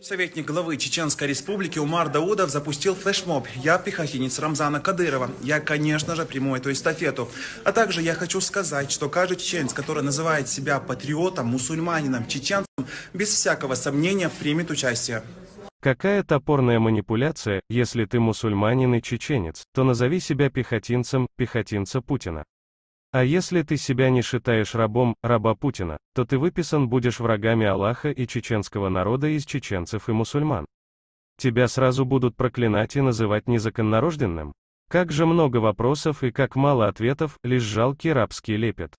Советник главы Чеченской республики Умар Даудов запустил флешмоб «Я пехотинец Рамзана Кадырова». Я, конечно же, приму эту эстафету. А также я хочу сказать, что каждый чеченец, который называет себя патриотом, мусульманином, чеченцем, без всякого сомнения примет участие. Какая топорная манипуляция, если ты мусульманин и чеченец, то назови себя пехотинцем, пехотинца Путина. А если ты себя не считаешь рабом, раба Путина, то ты выписан будешь врагами Аллаха и чеченского народа из чеченцев и мусульман. Тебя сразу будут проклинать и называть незаконнорожденным. Как же много вопросов и как мало ответов, лишь жалкий рабский лепет.